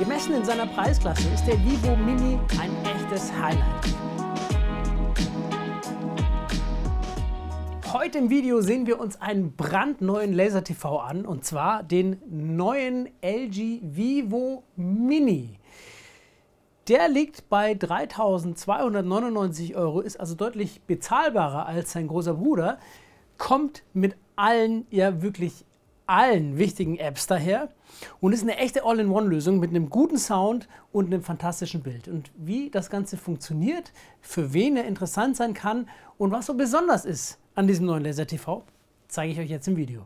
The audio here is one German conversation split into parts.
Gemessen in seiner Preisklasse ist der Vivo Mini ein echtes Highlight. Heute im Video sehen wir uns einen brandneuen Laser TV an und zwar den neuen LG Vivo Mini. Der liegt bei 3.299 Euro, ist also deutlich bezahlbarer als sein großer Bruder, kommt mit allen ja wirklich allen wichtigen Apps daher und ist eine echte All-in-One-Lösung mit einem guten Sound und einem fantastischen Bild. Und wie das Ganze funktioniert, für wen er interessant sein kann und was so besonders ist an diesem neuen Laser TV, zeige ich euch jetzt im Video.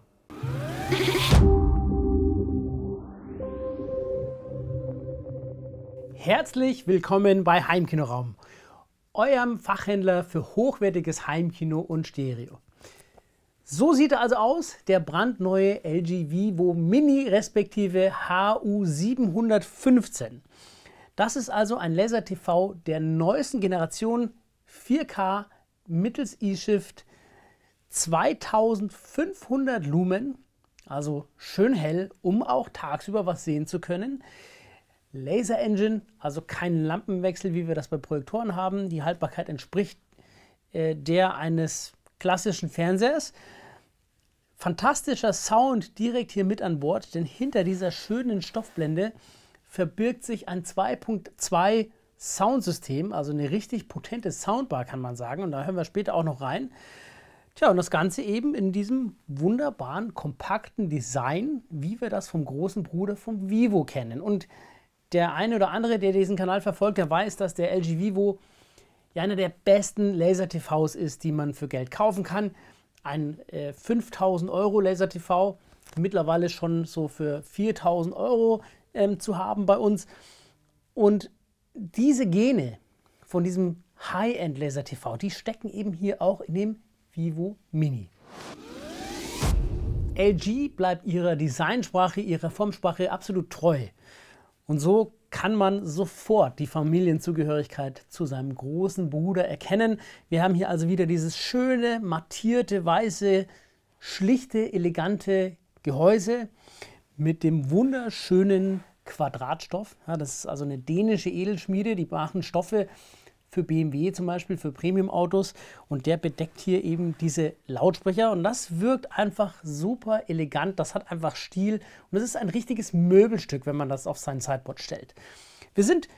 Herzlich willkommen bei Heimkinoraum, eurem Fachhändler für hochwertiges Heimkino und Stereo. So sieht er also aus, der brandneue LG Vivo Mini respektive HU715. Das ist also ein Laser-TV der neuesten Generation 4K mittels E-Shift 2500 Lumen, also schön hell, um auch tagsüber was sehen zu können. Laser Engine, also kein Lampenwechsel, wie wir das bei Projektoren haben. Die Haltbarkeit entspricht äh, der eines klassischen Fernsehers. Fantastischer Sound direkt hier mit an Bord, denn hinter dieser schönen Stoffblende verbirgt sich ein 2.2 Soundsystem, also eine richtig potente Soundbar kann man sagen und da hören wir später auch noch rein. Tja, und das Ganze eben in diesem wunderbaren, kompakten Design, wie wir das vom großen Bruder vom Vivo kennen. Und der eine oder andere, der diesen Kanal verfolgt, der weiß, dass der LG Vivo ja einer der besten Laser-TVs ist, die man für Geld kaufen kann. Ein äh, 5000 Euro Laser-TV, mittlerweile schon so für 4000 Euro ähm, zu haben bei uns. Und diese Gene von diesem High-End Laser-TV, die stecken eben hier auch in dem Vivo Mini. LG bleibt ihrer Designsprache, ihrer Formsprache absolut treu. Und so kann man sofort die Familienzugehörigkeit zu seinem großen Bruder erkennen. Wir haben hier also wieder dieses schöne, mattierte, weiße, schlichte, elegante Gehäuse mit dem wunderschönen Quadratstoff. Ja, das ist also eine dänische Edelschmiede, die machen Stoffe, für BMW zum Beispiel, für Premium-Autos. Und der bedeckt hier eben diese Lautsprecher. Und das wirkt einfach super elegant. Das hat einfach Stil. Und das ist ein richtiges Möbelstück, wenn man das auf sein Sideboard stellt. Wir sind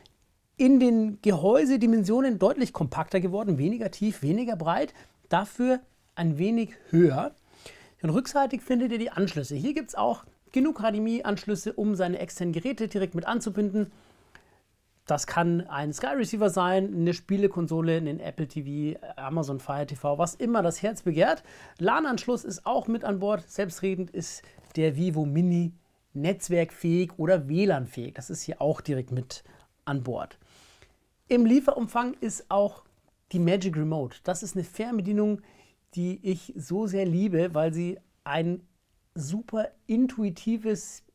in den Gehäusedimensionen deutlich kompakter geworden, weniger tief, weniger breit, dafür ein wenig höher. Und rückseitig findet ihr die Anschlüsse. Hier gibt es auch genug HDMI-Anschlüsse, um seine externen Geräte direkt mit anzubinden. Das kann ein Sky Receiver sein, eine Spielekonsole, ein Apple TV, Amazon Fire TV, was immer das Herz begehrt. LAN-Anschluss ist auch mit an Bord. Selbstredend ist der Vivo Mini netzwerkfähig oder WLAN-fähig. Das ist hier auch direkt mit an Bord. Im Lieferumfang ist auch die Magic Remote. Das ist eine Fernbedienung, die ich so sehr liebe, weil sie ein super intuitives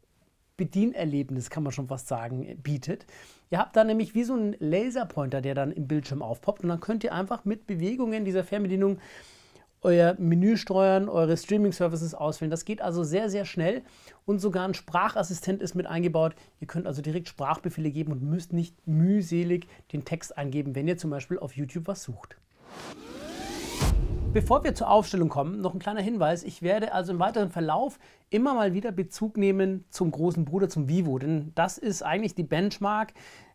Bedienerlebnis, kann man schon fast sagen, bietet. Ihr habt da nämlich wie so einen Laserpointer, der dann im Bildschirm aufpoppt und dann könnt ihr einfach mit Bewegungen dieser Fernbedienung euer Menü steuern, eure Streaming-Services auswählen. Das geht also sehr, sehr schnell und sogar ein Sprachassistent ist mit eingebaut. Ihr könnt also direkt Sprachbefehle geben und müsst nicht mühselig den Text eingeben, wenn ihr zum Beispiel auf YouTube was sucht. Bevor wir zur Aufstellung kommen, noch ein kleiner Hinweis. Ich werde also im weiteren Verlauf immer mal wieder Bezug nehmen zum großen Bruder, zum Vivo, denn das ist eigentlich die Benchmark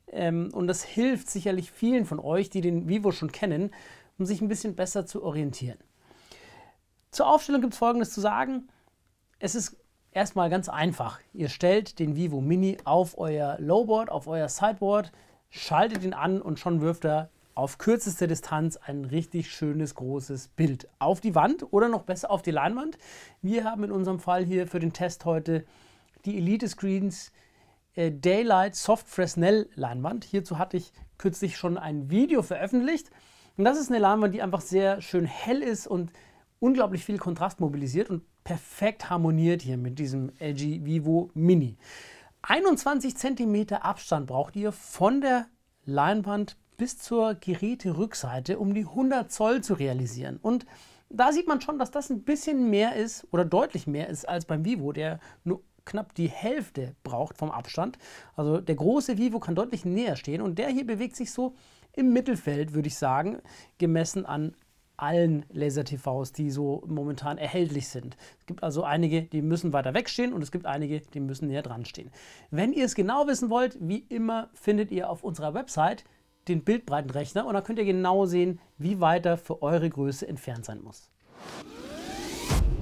ähm, und das hilft sicherlich vielen von euch, die den Vivo schon kennen, um sich ein bisschen besser zu orientieren. Zur Aufstellung gibt es Folgendes zu sagen. Es ist erstmal ganz einfach. Ihr stellt den Vivo Mini auf euer Lowboard, auf euer Sideboard, schaltet ihn an und schon wirft er auf kürzester Distanz ein richtig schönes großes Bild auf die Wand oder noch besser auf die Leinwand. Wir haben in unserem Fall hier für den Test heute die Elite Screens äh, Daylight Soft Fresnel Leinwand. Hierzu hatte ich kürzlich schon ein Video veröffentlicht. Und das ist eine Leinwand, die einfach sehr schön hell ist und unglaublich viel Kontrast mobilisiert und perfekt harmoniert hier mit diesem LG Vivo Mini. 21 cm Abstand braucht ihr von der Leinwand bis zur Geräterückseite um die 100 Zoll zu realisieren. Und da sieht man schon, dass das ein bisschen mehr ist oder deutlich mehr ist als beim Vivo, der nur knapp die Hälfte braucht vom Abstand. Also der große Vivo kann deutlich näher stehen und der hier bewegt sich so im Mittelfeld, würde ich sagen, gemessen an allen Laser-TVs, die so momentan erhältlich sind. Es gibt also einige, die müssen weiter wegstehen und es gibt einige, die müssen näher dran stehen. Wenn ihr es genau wissen wollt, wie immer findet ihr auf unserer Website den Bildbreitenrechner und dann könnt ihr genau sehen, wie weit er für eure Größe entfernt sein muss.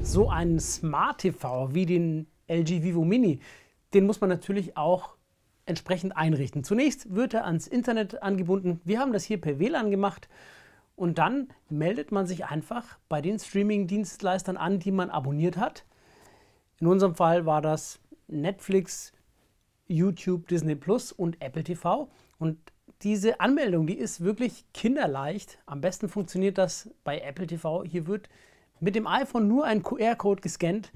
So einen Smart TV wie den LG Vivo Mini, den muss man natürlich auch entsprechend einrichten. Zunächst wird er ans Internet angebunden. Wir haben das hier per WLAN gemacht und dann meldet man sich einfach bei den Streaming-Dienstleistern an, die man abonniert hat. In unserem Fall war das Netflix, YouTube, Disney Plus und Apple TV. Und diese Anmeldung, die ist wirklich kinderleicht. Am besten funktioniert das bei Apple TV. Hier wird mit dem iPhone nur ein QR-Code gescannt,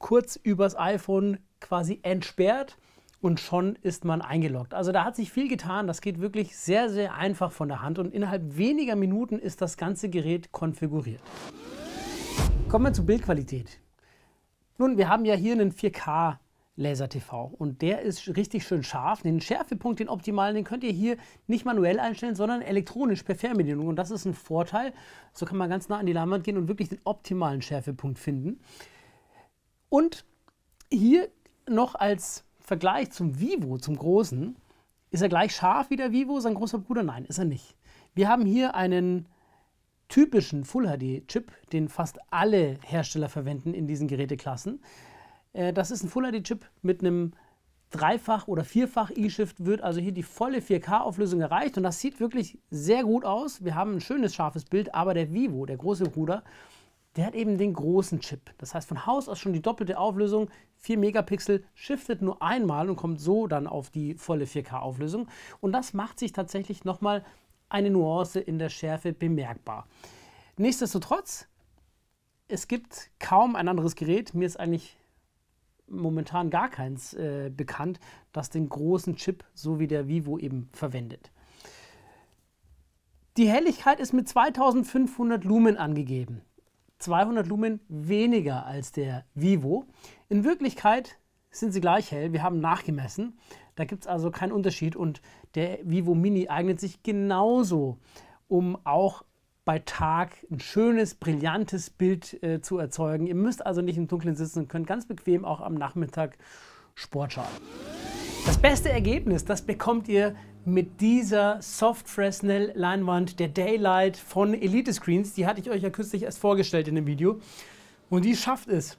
kurz übers iPhone quasi entsperrt und schon ist man eingeloggt. Also da hat sich viel getan. Das geht wirklich sehr, sehr einfach von der Hand und innerhalb weniger Minuten ist das ganze Gerät konfiguriert. Kommen wir zur Bildqualität. Nun, wir haben ja hier einen 4K Laser TV. Und der ist richtig schön scharf. Den Schärfepunkt, den optimalen, den könnt ihr hier nicht manuell einstellen, sondern elektronisch per Fernbedienung. Und das ist ein Vorteil. So kann man ganz nah an die Leinwand gehen und wirklich den optimalen Schärfepunkt finden. Und hier noch als Vergleich zum Vivo, zum großen, ist er gleich scharf wie der Vivo, sein großer Bruder? Nein, ist er nicht. Wir haben hier einen typischen Full HD-Chip, den fast alle Hersteller verwenden in diesen Geräteklassen. Äh, das ist ein Full HD-Chip mit einem Dreifach- oder Vierfach-E-Shift wird also hier die volle 4K-Auflösung erreicht und das sieht wirklich sehr gut aus. Wir haben ein schönes, scharfes Bild, aber der Vivo, der große Bruder, der hat eben den großen Chip. Das heißt von Haus aus schon die doppelte Auflösung, 4 Megapixel, shiftet nur einmal und kommt so dann auf die volle 4K-Auflösung. Und das macht sich tatsächlich nochmal eine Nuance in der Schärfe bemerkbar. Nichtsdestotrotz, es gibt kaum ein anderes Gerät, mir ist eigentlich momentan gar keins äh, bekannt, das den großen Chip so wie der Vivo eben verwendet. Die Helligkeit ist mit 2500 Lumen angegeben. 200 Lumen weniger als der Vivo. In Wirklichkeit sind sie gleich hell. Wir haben nachgemessen. Da gibt es also keinen Unterschied. Und der Vivo Mini eignet sich genauso, um auch bei Tag ein schönes, brillantes Bild äh, zu erzeugen. Ihr müsst also nicht im Dunkeln sitzen und könnt ganz bequem auch am Nachmittag Sport schauen. Das beste Ergebnis, das bekommt ihr mit dieser Soft Fresnel Leinwand, der Daylight von Elite Screens. Die hatte ich euch ja kürzlich erst vorgestellt in dem Video. Und die schafft es,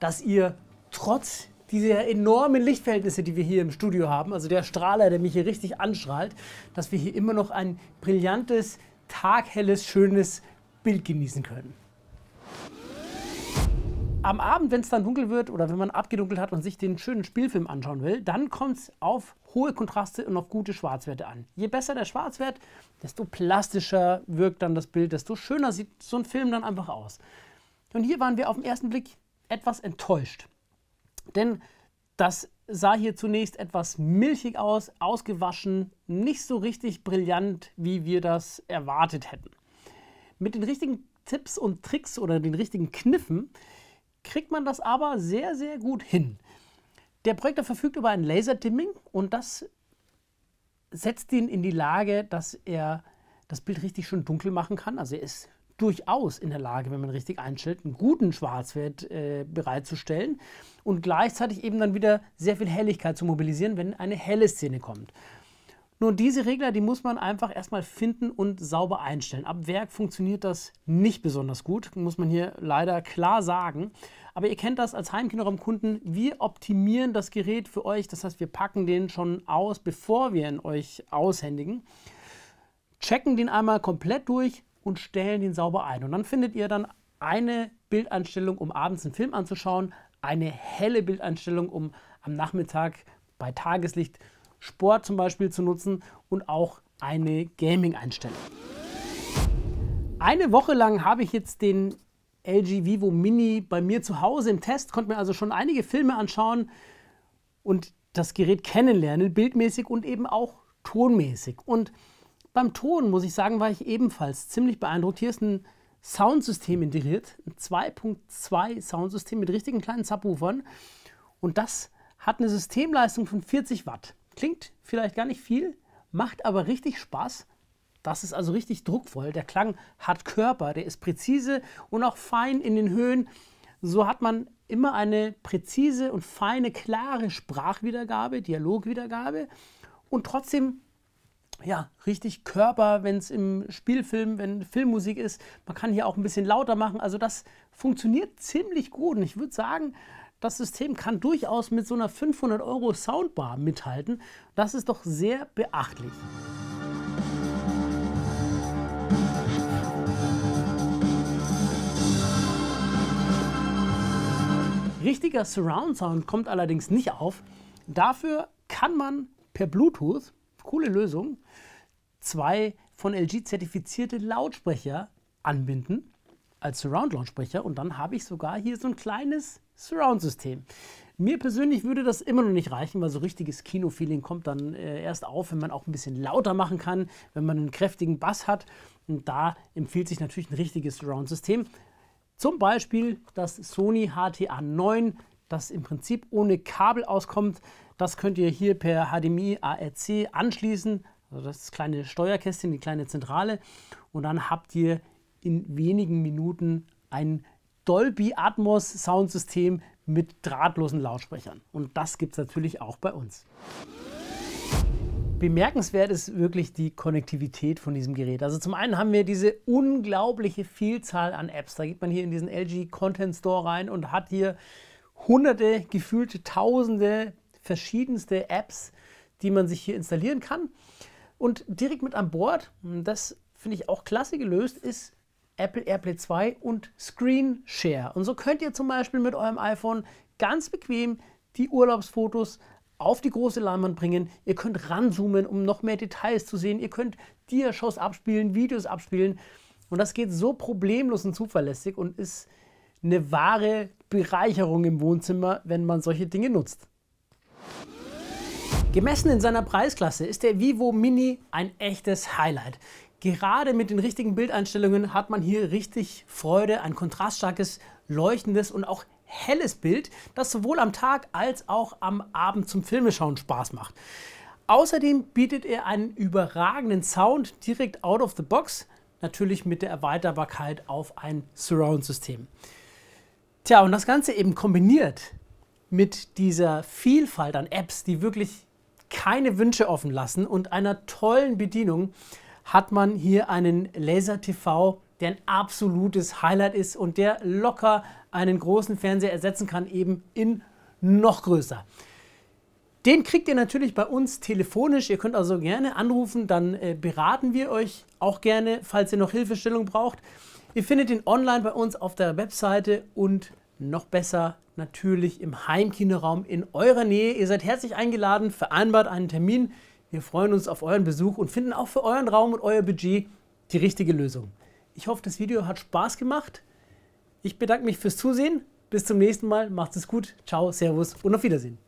dass ihr trotz dieser enormen Lichtverhältnisse, die wir hier im Studio haben, also der Strahler, der mich hier richtig anstrahlt, dass wir hier immer noch ein brillantes, taghelles, schönes Bild genießen können. Am Abend, wenn es dann dunkel wird oder wenn man abgedunkelt hat und sich den schönen Spielfilm anschauen will, dann kommt es auf hohe Kontraste und auf gute Schwarzwerte an. Je besser der Schwarzwert, desto plastischer wirkt dann das Bild, desto schöner sieht so ein Film dann einfach aus. Und hier waren wir auf den ersten Blick etwas enttäuscht. Denn das sah hier zunächst etwas milchig aus, ausgewaschen, nicht so richtig brillant, wie wir das erwartet hätten. Mit den richtigen Tipps und Tricks oder den richtigen Kniffen kriegt man das aber sehr, sehr gut hin. Der Projektor verfügt über ein Laserdimming und das setzt ihn in die Lage, dass er das Bild richtig schön dunkel machen kann. Also er ist durchaus in der Lage, wenn man richtig einstellt, einen guten Schwarzwert äh, bereitzustellen und gleichzeitig eben dann wieder sehr viel Helligkeit zu mobilisieren, wenn eine helle Szene kommt. Nun, diese Regler, die muss man einfach erstmal finden und sauber einstellen. Ab Werk funktioniert das nicht besonders gut, muss man hier leider klar sagen. Aber ihr kennt das als Heimkinoraumkunden. Wir optimieren das Gerät für euch. Das heißt, wir packen den schon aus, bevor wir ihn euch aushändigen. Checken den einmal komplett durch, und stellen den sauber ein. Und dann findet ihr dann eine Bildeinstellung, um abends einen Film anzuschauen, eine helle Bildeinstellung, um am Nachmittag bei Tageslicht Sport zum Beispiel zu nutzen und auch eine Gaming-Einstellung. Eine Woche lang habe ich jetzt den LG Vivo Mini bei mir zu Hause im Test, konnte mir also schon einige Filme anschauen und das Gerät kennenlernen, bildmäßig und eben auch tonmäßig. Und beim Ton, muss ich sagen, war ich ebenfalls ziemlich beeindruckt. Hier ist ein Soundsystem integriert, ein 2.2 Soundsystem mit richtigen kleinen Subwoofern. Und das hat eine Systemleistung von 40 Watt. Klingt vielleicht gar nicht viel, macht aber richtig Spaß. Das ist also richtig druckvoll. Der Klang hat Körper, der ist präzise und auch fein in den Höhen. So hat man immer eine präzise und feine, klare Sprachwiedergabe, Dialogwiedergabe und trotzdem ja, richtig Körper, wenn es im Spielfilm, wenn Filmmusik ist. Man kann hier auch ein bisschen lauter machen. Also das funktioniert ziemlich gut. Und ich würde sagen, das System kann durchaus mit so einer 500 Euro Soundbar mithalten. Das ist doch sehr beachtlich. Richtiger Surround Sound kommt allerdings nicht auf. Dafür kann man per Bluetooth coole Lösung, zwei von LG zertifizierte Lautsprecher anbinden als Surround-Lautsprecher und dann habe ich sogar hier so ein kleines Surround-System. Mir persönlich würde das immer noch nicht reichen, weil so richtiges Kino-Feeling kommt dann äh, erst auf, wenn man auch ein bisschen lauter machen kann, wenn man einen kräftigen Bass hat. Und da empfiehlt sich natürlich ein richtiges Surround-System. Zum Beispiel das Sony HTA 9, das im Prinzip ohne Kabel auskommt. Das könnt ihr hier per HDMI ARC anschließen, also das kleine Steuerkästchen, die kleine Zentrale. Und dann habt ihr in wenigen Minuten ein Dolby Atmos Soundsystem mit drahtlosen Lautsprechern. Und das gibt es natürlich auch bei uns. Bemerkenswert ist wirklich die Konnektivität von diesem Gerät. Also zum einen haben wir diese unglaubliche Vielzahl an Apps. Da geht man hier in diesen LG Content Store rein und hat hier hunderte, gefühlte tausende verschiedenste Apps, die man sich hier installieren kann. Und direkt mit an Bord, das finde ich auch klasse gelöst, ist Apple AirPlay 2 und Screen Share. Und so könnt ihr zum Beispiel mit eurem iPhone ganz bequem die Urlaubsfotos auf die große Leinwand bringen. Ihr könnt ranzoomen, um noch mehr Details zu sehen. Ihr könnt Diashows abspielen, Videos abspielen. Und das geht so problemlos und zuverlässig und ist eine wahre Bereicherung im Wohnzimmer, wenn man solche Dinge nutzt. Gemessen in seiner Preisklasse ist der Vivo Mini ein echtes Highlight. Gerade mit den richtigen Bildeinstellungen hat man hier richtig Freude, ein kontraststarkes, leuchtendes und auch helles Bild, das sowohl am Tag als auch am Abend zum Filmeschauen Spaß macht. Außerdem bietet er einen überragenden Sound direkt out of the box, natürlich mit der Erweiterbarkeit auf ein Surround-System. Tja, und das Ganze eben kombiniert mit dieser Vielfalt an Apps, die wirklich keine Wünsche offen lassen und einer tollen Bedienung hat man hier einen Laser TV, der ein absolutes Highlight ist und der locker einen großen Fernseher ersetzen kann, eben in noch größer. Den kriegt ihr natürlich bei uns telefonisch. Ihr könnt also gerne anrufen, dann äh, beraten wir euch auch gerne, falls ihr noch Hilfestellung braucht. Ihr findet ihn online bei uns auf der Webseite und noch besser natürlich im Heimkinoraum in eurer Nähe. Ihr seid herzlich eingeladen, vereinbart einen Termin. Wir freuen uns auf euren Besuch und finden auch für euren Raum und euer Budget die richtige Lösung. Ich hoffe, das Video hat Spaß gemacht. Ich bedanke mich fürs Zusehen. Bis zum nächsten Mal. Macht es gut. Ciao, Servus und auf Wiedersehen.